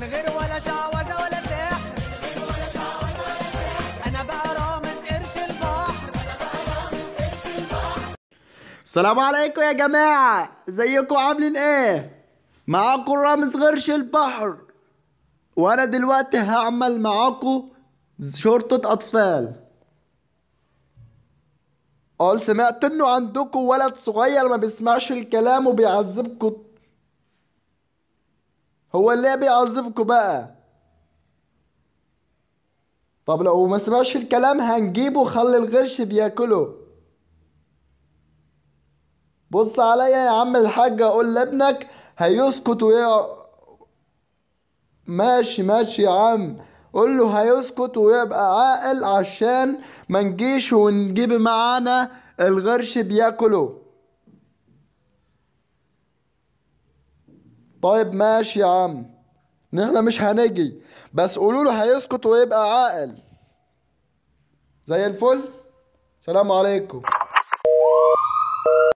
من غير ولا شعوذة ولا سحر أنا بقى رامز قرش البحر السلام عليكم يا جماعة زيكم عاملين ايه؟ معاكم رامز قرش البحر وانا دلوقتي هعمل معاكم شرطة اطفال قال سمعت انه عندكم ولد صغير ما بيسمعش الكلام وبيعذبكم هو اللي بيعذبكم بقى طب لو ما سمعش الكلام هنجيبه خلي الغرش بياكله بص عليا يا عم الحاج اقول لابنك هيسكت ويا ماشي ماشي يا عم قول له هيسكت ويبقى عاقل عشان ما نجيش ونجيب معانا الغرش بياكله طيب ماشي يا عم نحن مش هنجي بس قولوا له هيسكت ويبقى عاقل زي الفل سلام عليكم